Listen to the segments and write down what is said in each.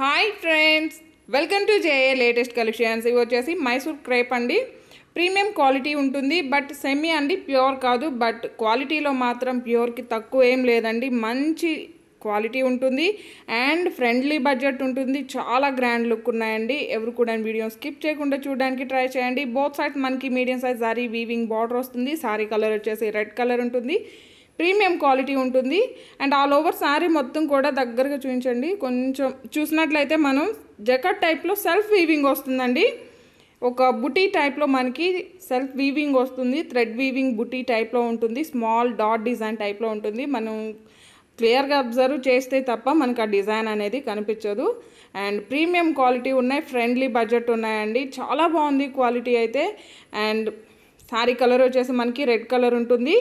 Hi friends welcome to JA latest collections ఇవి వచ్చేసి Mysore crepe అండి ప్రీమియం క్వాలిటీ ఉంటుంది బట్ సెమీ అండి ప్యూర్ కాదు బట్ క్వాలిటీలో మాత్రం ప్యూర్కి తక్కువ ఏం లేదండి మంచి క్వాలిటీ ఉంటుంది అండ్ ఫ్రెండ్లీ బడ్జెట్ ఉంటుంది చాలా గ్రాండ్ లుక్ ఉన్నాయండి ఎవరు కూడా వీడియో స్కిప్ చేయకుండా చూడడానికి ట్రై చేయండి బోత్ సైడ్స్ మనకి medium size sari weaving border వస్తుంది సారీ కలర్ వచ్చేసి రెడ్ కలర్ ఉంటుంది ప్రీమియం క్వాలిటీ ఉంటుంది అండ్ ఆల్ ఓవర్ శారీ మొత్తం కూడా దగ్గరగా చూపించండి కొంచెం చూసినట్లయితే మనం జకట్ టైప్లో సెల్ఫ్ వీవింగ్ వస్తుందండి ఒక బుటీ టైప్లో మనకి సెల్ఫ్ వీవింగ్ వస్తుంది థ్రెడ్ వీవింగ్ బుటీ టైప్లో ఉంటుంది స్మాల్ డాట్ డిజైన్ టైప్లో ఉంటుంది మనం క్లియర్గా అబ్జర్వ్ చేస్తే తప్ప మనకు ఆ డిజైన్ అనేది కనిపించదు అండ్ ప్రీమియం క్వాలిటీ ఉన్నాయి ఫ్రెండ్లీ బడ్జెట్ ఉన్నాయండి చాలా బాగుంది క్వాలిటీ అయితే అండ్ శారీ కలర్ వచ్చేసి మనకి రెడ్ కలర్ ఉంటుంది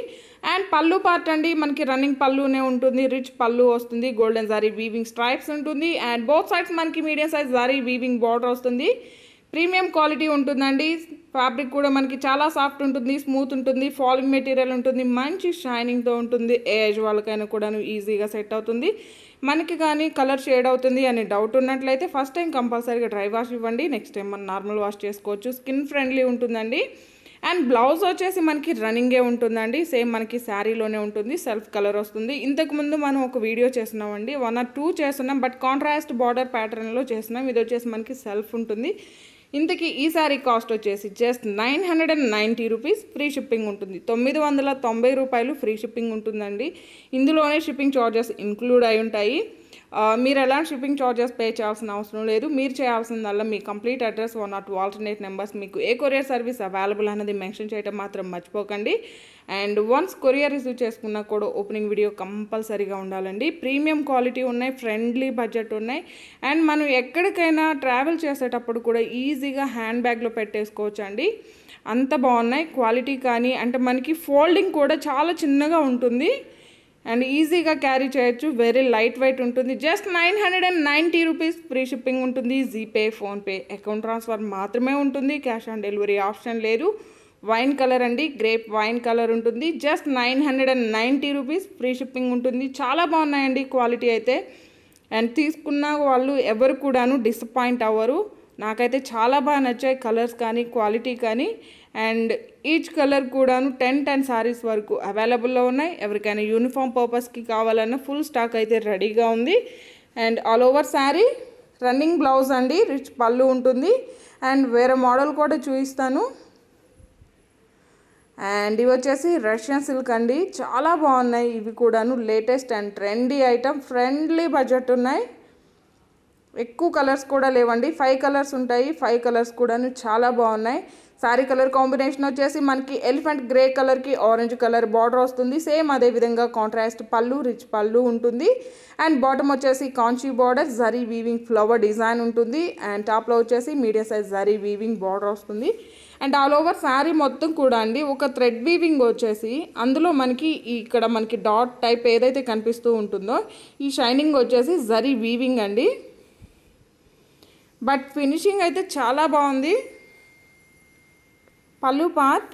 అండ్ పళ్ళు పార్ట్ అండి మనకి రన్నింగ్ పళ్ళునే ఉంటుంది రిచ్ పళ్ళు వస్తుంది గోల్డెన్ జారీ వీవింగ్ స్ట్రైప్స్ ఉంటుంది అండ్ బోత్ సైడ్స్ మనకి మీడియం సైజ్ జారీ వీవింగ్ బార్డర్ వస్తుంది ప్రీమియం క్వాలిటీ ఉంటుందండి ఫ్యాబ్రిక్ కూడా మనకి చాలా సాఫ్ట్ ఉంటుంది స్మూత్ ఉంటుంది ఫాలింగ్ మెటీరియల్ ఉంటుంది మంచి షైనింగ్తో ఉంటుంది ఏజ్ వాళ్ళకైనా కూడా ఈజీగా సెట్ అవుతుంది మనకి కానీ కలర్ షేడ్ అవుతుంది అనే డౌట్ ఉన్నట్లయితే ఫస్ట్ టైం కంపల్సరీగా డ్రై వాష్ ఇవ్వండి నెక్స్ట్ టైం మనం నార్మల్ వాష్ చేసుకోవచ్చు స్కిన్ ఫ్రెండ్లీ ఉంటుందండి అండ్ బ్లౌజ్ వచ్చేసి మనకి రన్నింగే ఉంటుందండి సేమ్ మనకి శారీలోనే ఉంటుంది సెల్ఫ్ కలర్ వస్తుంది ఇంతకుముందు మనం ఒక వీడియో చేస్తున్నామండి వన్ ఆర్ టూ చేస్తున్నాం బట్ కాంట్రాస్ట్ బార్డర్ ప్యాటర్న్లో చేస్తున్నాం ఇది వచ్చేసి మనకి సెల్ఫ్ ఉంటుంది ఇంతకీ ఈ శారీ కాస్ట్ వచ్చేసి just nine hundred and ninety rupees free shipping ఉంటుంది తొమ్మిది వందల తొంభై రూపాయలు ఫ్రీ షిప్పింగ్ ఉంటుందండి ఇందులోనే షిప్పింగ్ ఛార్జెస్ ఇంక్లూడ్ అయి ఉంటాయి మీరు ఎలాంటి షిప్పింగ్ ఛార్జెస్ పే చేయాల్సిన అవసరం లేదు మీరు చేయాల్సిందల్లా మీ కంప్లీట్ అడ్రస్ వన్ నాట్ ఆల్టర్నేట్ నెంబర్స్ మీకు ఏ కొరియర్ సర్వీస్ అవైలబుల్ అనేది మెన్షన్ చేయడం మాత్రం మర్చిపోకండి అండ్ వన్స్ కొరియర్ రిసీవ్ చేసుకున్నా కూడా ఓపెనింగ్ వీడియో కంపల్సరీగా ఉండాలండి ప్రీమియం క్వాలిటీ ఉన్నాయి ఫ్రెండ్లీ బడ్జెట్ ఉన్నాయి అండ్ మనం ఎక్కడికైనా ట్రావెల్ చేసేటప్పుడు కూడా ఈజీగా హ్యాండ్ బ్యాగ్లో పెట్టేసుకోవచ్చు అండి అంత బాగున్నాయి క్వాలిటీ కానీ అంటే మనకి ఫోల్డింగ్ కూడా చాలా చిన్నగా ఉంటుంది అండ్ ఈజీగా క్యారీ చేయొచ్చు వెరీ లైట్ వెయిట్ ఉంటుంది just nine hundred and ninety rupees free shipping ఉంటుంది జీపే ఫోన్పే అకౌంట్ ట్రాన్స్ఫర్ మాత్రమే ఉంటుంది క్యాష్ ఆన్ డెలివరీ ఆప్షన్ లేదు వైన్ కలర్ అండి గ్రేప్ వైన్ కలర్ ఉంటుంది just nine hundred and ninety rupees free shipping ఉంటుంది చాలా బాగున్నాయండి క్వాలిటీ అయితే అండ్ తీసుకున్న వాళ్ళు ఎవరు కూడాను డిసప్పాయింట్ అవ్వరు నాకైతే చాలా బాగా నచ్చాయి కలర్స్ కానీ క్వాలిటీ కానీ అండ్ ఈచ్ కలర్ కూడాను టెన్ టెన్ సారీస్ వరకు అవైలబుల్లో ఉన్నాయి ఎవరికైనా యూనిఫామ్ పర్పస్కి కావాలన్నా ఫుల్ స్టాక్ అయితే రెడీగా ఉంది and all over sari running blouse అండి రిచ్ పళ్ళు ఉంటుంది అండ్ వేరే మోడల్ కూడా చూపిస్తాను అండ్ ఇవి వచ్చేసి రష్యన్ సిల్క్ అండి చాలా బాగున్నాయి ఇవి కూడాను latest and trendy item friendly budget ఉన్నాయి ఎక్కువ కలర్స్ కూడా లేవండి ఫైవ్ కలర్స్ ఉంటాయి ఫైవ్ కలర్స్ కూడాను చాలా బాగున్నాయి సారీ కలర్ కాంబినేషన్ వచ్చేసి మనకి ఎలిఫెంట్ గ్రే కలర్కి ఆరెంజ్ కలర్ బార్డర్ వస్తుంది సేమ్ అదే విధంగా కాంట్రాస్ట్ పళ్ళు రిచ్ పళ్ళు ఉంటుంది అండ్ బాటమ్ వచ్చేసి కాంచీ బార్డర్ జరీ వీవింగ్ ఫ్లవర్ డిజైన్ ఉంటుంది అండ్ టాప్లో వచ్చేసి మీడియం సైజ్ జరీ వీవింగ్ బార్డర్ వస్తుంది అండ్ ఆల్ ఓవర్ శారీ మొత్తం కూడా అండి ఒక థ్రెడ్ వీవింగ్ వచ్చేసి అందులో మనకి ఇక్కడ మనకి డాట్ టైప్ ఏదైతే కనిపిస్తూ ఉంటుందో ఈ షైనింగ్ వచ్చేసి జరీ వీవింగ్ అండి బట్ ఫినిషింగ్ అయితే చాలా బాగుంది పళ్ళు పాత్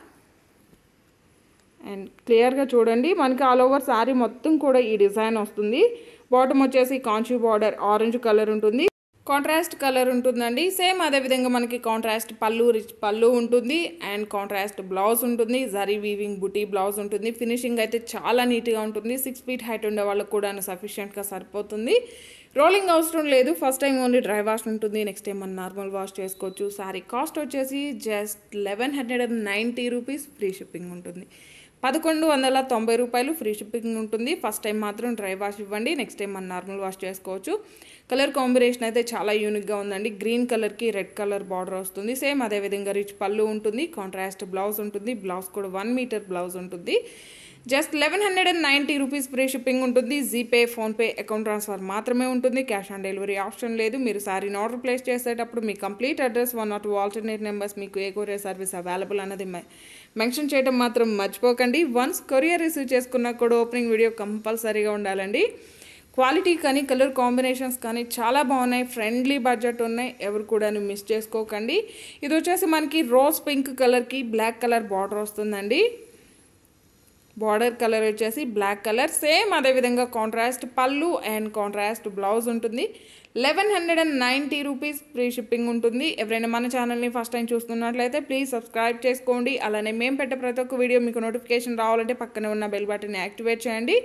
అండ్ క్లియర్గా చూడండి మనకి ఆల్ ఓవర్ శారీ మొత్తం కూడా ఈ డిజైన్ వస్తుంది బాటమ్ వచ్చేసి కాంచీ బార్డర్ ఆరెంజ్ కలర్ ఉంటుంది కాంట్రాస్ట్ కలర్ ఉంటుందండి సేమ్ అదేవిధంగా మనకి కాంట్రాస్ట్ పళ్ళు రిచ్ పళ్ళు ఉంటుంది అండ్ కాంట్రాస్ట్ బ్లౌజ్ ఉంటుంది జరీ వీవింగ్ బుటీ బ్లౌజ్ ఉంటుంది ఫినిషింగ్ అయితే చాలా నీట్గా ఉంటుంది సిక్స్ ఫీట్ హైట్ ఉండే వాళ్ళకు కూడా సఫిషియెంట్గా సరిపోతుంది రోలింగ్ అవసరం లేదు first time only dry wash ఉంటుంది నెక్స్ట్ టైం మనం నార్మల్ వాష్ చేసుకోవచ్చు సారీ కాస్ట్ వచ్చేసి just eleven hundred and ninety rupees free shipping ఉంటుంది పదకొండు వందల తొంభై రూపాయలు ఫ్రీ షిప్పింగ్ ఉంటుంది ఫస్ట్ టైం మాత్రం డ్రై వాష్ ఇవ్వండి నెక్స్ట్ టైం మనం నార్మల్ వాష్ చేసుకోవచ్చు కలర్ కాంబినేషన్ అయితే చాలా యూనిక్గా ఉందండి గ్రీన్ కలర్కి రెడ్ కలర్ బార్డర్ వస్తుంది సేమ్ అదేవిధంగా రిచ్ పళ్ళు ఉంటుంది కాంట్రాస్ట్ బ్లౌజ్ ఉంటుంది బ్లౌజ్ కూడా వన్ మీటర్ బ్లౌజ్ ఉంటుంది just eleven hundred and ninety rupees free shipping ఉంటుంది జీపే ఫోన్పే అకౌంట్ ట్రాన్స్ఫర్ మాత్రమే ఉంటుంది క్యాష్ ఆన్ డెలివరీ ఆప్షన్ లేదు మీరు సారీని ఆర్డర్ ప్లేస్ చేసేటప్పుడు మీ complete address one or two alternate numbers మీకు ఏ కొరియర్ సర్వీస్ అవైలబుల్ అన్నది మెన్షన్ చేయడం మాత్రం మర్చిపోకండి వన్స్ కొరియర్ రిసీవ్ చేసుకున్న కూడా ఓపెనింగ్ వీడియో కంపల్సరీగా ఉండాలండి క్వాలిటీ కానీ కలర్ కాంబినేషన్స్ కానీ చాలా బాగున్నాయి ఫ్రెండ్లీ బడ్జెట్ ఉన్నాయి ఎవరు కూడా మిస్ చేసుకోకండి ఇది వచ్చేసి మనకి రోజ్ పింక్ కలర్కి బ్లాక్ కలర్ బార్డర్ వస్తుందండి బార్డర్ కలర్ వచ్చేసి బ్లాక్ కలర్ సేమ్ అదేవిధంగా కాంట్రాస్ట్ పళ్ళు అండ్ కాంట్రాస్ట్ బ్లౌజ్ ఉంటుంది eleven hundred and ninety rupees free shipping ఉంటుంది ఎవరైనా మన ఛానల్ని ఫస్ట్ టైం చూస్తున్నట్లయితే ప్లీజ్ సబ్స్క్రైబ్ చేసుకోండి అలానే మేము పెట్టే ప్రతి ఒక్క వీడియో మీకు నోటిఫికేషన్ రావాలంటే పక్కనే ఉన్న బెల్ బటన్ని యాక్టివేట్ చేయండి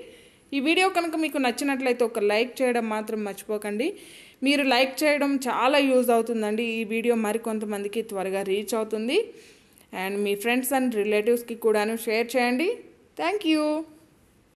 ఈ వీడియో కనుక మీకు నచ్చినట్లయితే ఒక లైక్ చేయడం మాత్రం మర్చిపోకండి మీరు లైక్ చేయడం చాలా యూజ్ అవుతుందండి ఈ వీడియో మరికొంతమందికి త్వరగా రీచ్ అవుతుంది అండ్ మీ ఫ్రెండ్స్ అండ్ రిలేటివ్స్కి కూడాను షేర్ చేయండి Thank you.